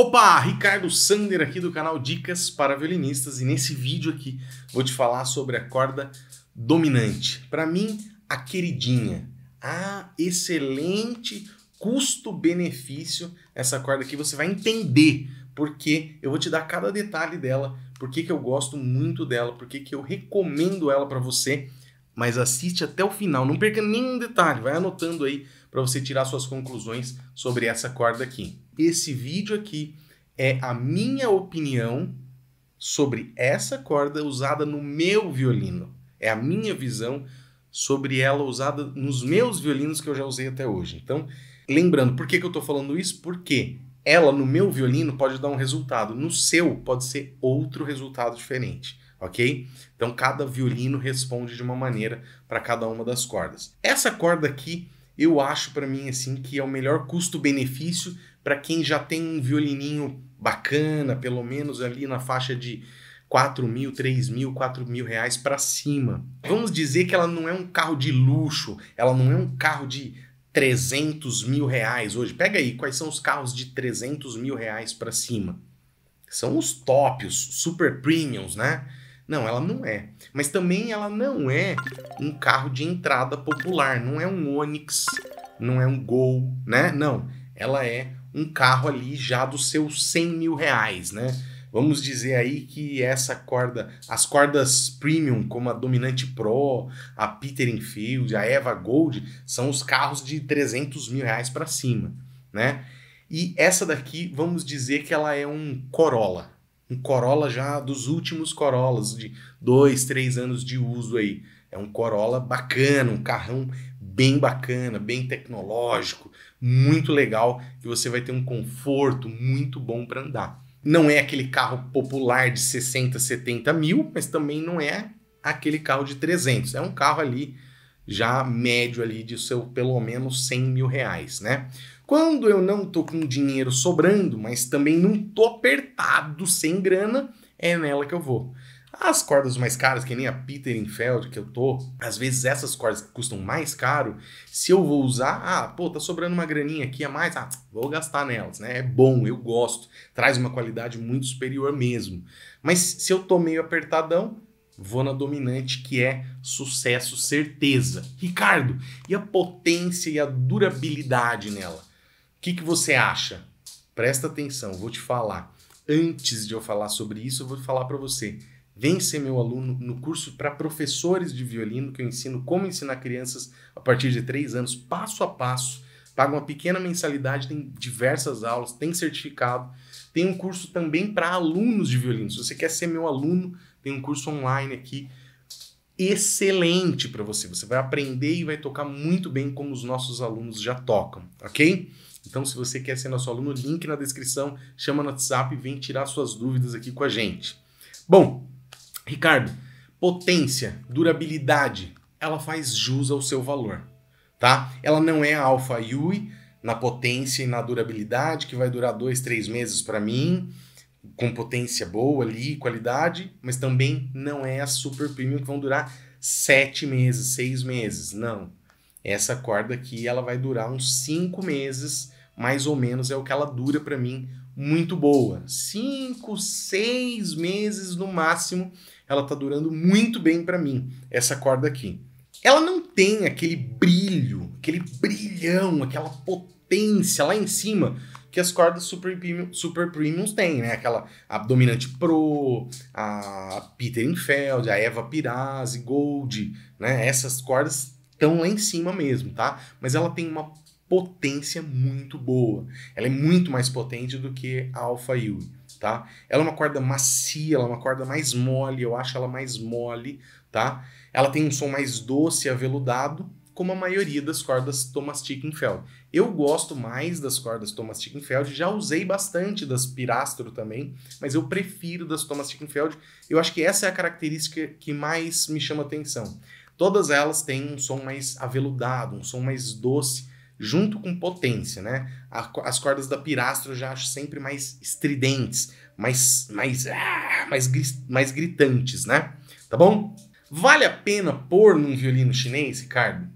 Opa, Ricardo Sander aqui do canal Dicas para Violinistas e nesse vídeo aqui vou te falar sobre a corda dominante. Para mim, a queridinha, a excelente custo-benefício essa corda aqui, você vai entender porque eu vou te dar cada detalhe dela, por que eu gosto muito dela, por que eu recomendo ela para você mas assiste até o final, não perca nenhum detalhe, vai anotando aí para você tirar suas conclusões sobre essa corda aqui. Esse vídeo aqui é a minha opinião sobre essa corda usada no meu violino. É a minha visão sobre ela usada nos meus violinos que eu já usei até hoje. Então, lembrando, por que, que eu estou falando isso? Porque ela no meu violino pode dar um resultado, no seu pode ser outro resultado diferente ok? Então cada violino responde de uma maneira para cada uma das cordas. Essa corda aqui eu acho para mim assim que é o melhor custo-benefício para quem já tem um violininho bacana, pelo menos ali na faixa de 4 mil, 3 mil, 4 mil reais para cima. Vamos dizer que ela não é um carro de luxo, ela não é um carro de 300 mil reais hoje. Pega aí, quais são os carros de 300 mil reais para cima? São os tops, super premiums, né? Não, ela não é. Mas também ela não é um carro de entrada popular, não é um Onix, não é um Gol, né? Não, ela é um carro ali já dos seus 100 mil reais, né? Vamos dizer aí que essa corda, as cordas premium, como a Dominante Pro, a Peter Enfield, a Eva Gold, são os carros de 300 mil reais para cima, né? E essa daqui, vamos dizer que ela é um Corolla, um Corolla já dos últimos Corollas, de dois, três anos de uso aí. É um Corolla bacana, um carrão bem bacana, bem tecnológico, muito legal, que você vai ter um conforto muito bom para andar. Não é aquele carro popular de 60, 70 mil, mas também não é aquele carro de 300. É um carro ali já médio ali de seu pelo menos 100 mil reais, né? Quando eu não tô com dinheiro sobrando, mas também não tô apertado sem grana, é nela que eu vou. As cordas mais caras, que nem a Peter Infeld que eu tô, às vezes essas cordas que custam mais caro, se eu vou usar, ah, pô, tá sobrando uma graninha aqui a mais, ah, vou gastar nelas, né? É bom, eu gosto, traz uma qualidade muito superior mesmo. Mas se eu tô meio apertadão, Vou na dominante que é sucesso certeza. Ricardo, e a potência e a durabilidade nela? O que, que você acha? Presta atenção, vou te falar. Antes de eu falar sobre isso, eu vou falar para você. Vem ser meu aluno no curso para professores de violino, que eu ensino como ensinar crianças a partir de 3 anos, passo a passo. Paga uma pequena mensalidade, tem diversas aulas, tem certificado. Tem um curso também para alunos de violino. Se você quer ser meu aluno, tem um curso online aqui excelente para você. Você vai aprender e vai tocar muito bem como os nossos alunos já tocam, ok? Então, se você quer ser nosso aluno, link na descrição, chama no WhatsApp e vem tirar suas dúvidas aqui com a gente. Bom, Ricardo, potência, durabilidade, ela faz jus ao seu valor, tá? Ela não é a Alpha Yui na potência e na durabilidade, que vai durar dois, três meses para mim, com potência boa ali, qualidade, mas também não é a super premium que vão durar sete meses, seis meses, não. Essa corda aqui ela vai durar uns cinco meses, mais ou menos é o que ela dura para mim, muito boa. Cinco, seis meses no máximo, ela tá durando muito bem para mim essa corda aqui. Ela não tem aquele brilho, aquele brilhão, aquela potência lá em cima que as cordas super, premium, super premiums têm, né? Aquela a Dominante Pro, a Peter Infeld, a Eva Pirazzi, Gold, né? Essas cordas estão lá em cima mesmo, tá? Mas ela tem uma potência muito boa. Ela é muito mais potente do que a Alpha Yui, tá? Ela é uma corda macia, ela é uma corda mais mole, eu acho ela mais mole, tá? Ela tem um som mais doce, aveludado, como a maioria das cordas Thomas Tickenfeld. Eu gosto mais das cordas Thomas Tickenfeld, já usei bastante das Pirastro também, mas eu prefiro das Thomas Tickenfeld. Eu acho que essa é a característica que mais me chama atenção. Todas elas têm um som mais aveludado, um som mais doce, junto com potência, né? As cordas da Pirastro eu já acho sempre mais estridentes, mais mais ah, mais, mais gritantes, né? Tá bom? Vale a pena pôr num violino chinês, Ricardo?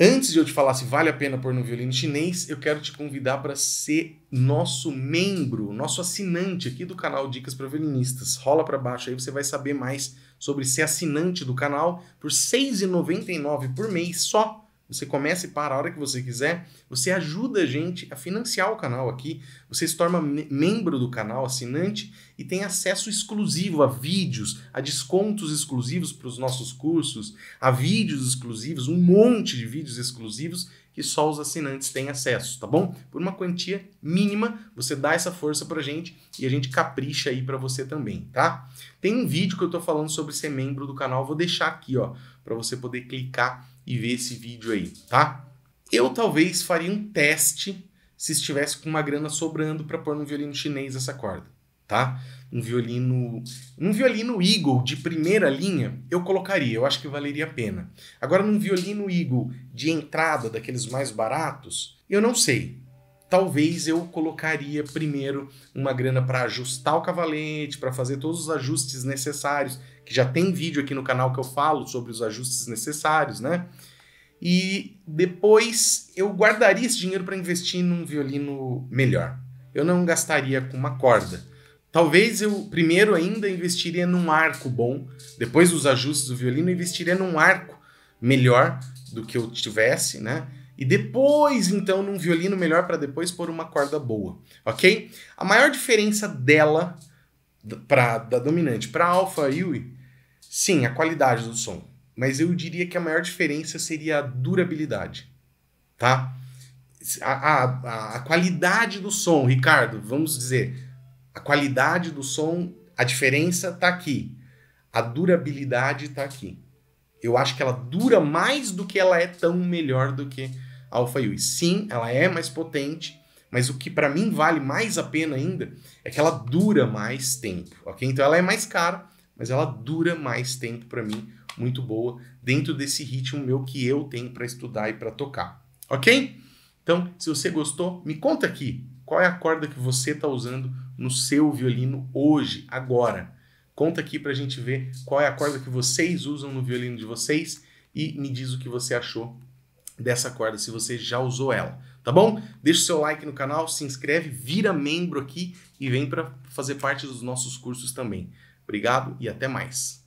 Antes de eu te falar se vale a pena pôr no violino chinês, eu quero te convidar para ser nosso membro, nosso assinante aqui do canal Dicas para Violinistas. Rola para baixo aí, você vai saber mais sobre ser assinante do canal por R$ 6,99 por mês só. Você começa e para a hora que você quiser. Você ajuda a gente a financiar o canal aqui. Você se torna membro do canal, assinante, e tem acesso exclusivo a vídeos, a descontos exclusivos para os nossos cursos, a vídeos exclusivos, um monte de vídeos exclusivos que só os assinantes têm acesso, tá bom? Por uma quantia mínima, você dá essa força para a gente e a gente capricha aí para você também, tá? Tem um vídeo que eu estou falando sobre ser membro do canal, vou deixar aqui, ó, para você poder clicar e ver esse vídeo aí, tá? Eu talvez faria um teste se estivesse com uma grana sobrando para pôr num violino chinês essa corda, tá? Um violino, um violino Eagle de primeira linha, eu colocaria, eu acho que valeria a pena. Agora num violino Eagle de entrada daqueles mais baratos, eu não sei talvez eu colocaria primeiro uma grana para ajustar o cavalete, para fazer todos os ajustes necessários, que já tem vídeo aqui no canal que eu falo sobre os ajustes necessários, né? E depois eu guardaria esse dinheiro para investir num violino melhor. Eu não gastaria com uma corda. Talvez eu primeiro ainda investiria num arco bom, depois dos ajustes do violino, investiria num arco melhor do que eu tivesse, né? e depois então num violino melhor para depois pôr uma corda boa, ok? A maior diferença dela para da dominante para alfa e Yui, sim, a qualidade do som, mas eu diria que a maior diferença seria a durabilidade, tá? A, a, a qualidade do som, Ricardo, vamos dizer, a qualidade do som, a diferença tá aqui, a durabilidade tá aqui. Eu acho que ela dura mais do que ela é tão melhor do que Alpha Yui. Sim, ela é mais potente, mas o que para mim vale mais a pena ainda é que ela dura mais tempo, ok? Então ela é mais cara, mas ela dura mais tempo para mim, muito boa, dentro desse ritmo meu que eu tenho para estudar e para tocar, ok? Então, se você gostou, me conta aqui qual é a corda que você está usando no seu violino hoje, agora. Conta aqui para a gente ver qual é a corda que vocês usam no violino de vocês e me diz o que você achou dessa corda se você já usou ela, tá bom? Deixa o seu like no canal, se inscreve, vira membro aqui e vem para fazer parte dos nossos cursos também. Obrigado e até mais.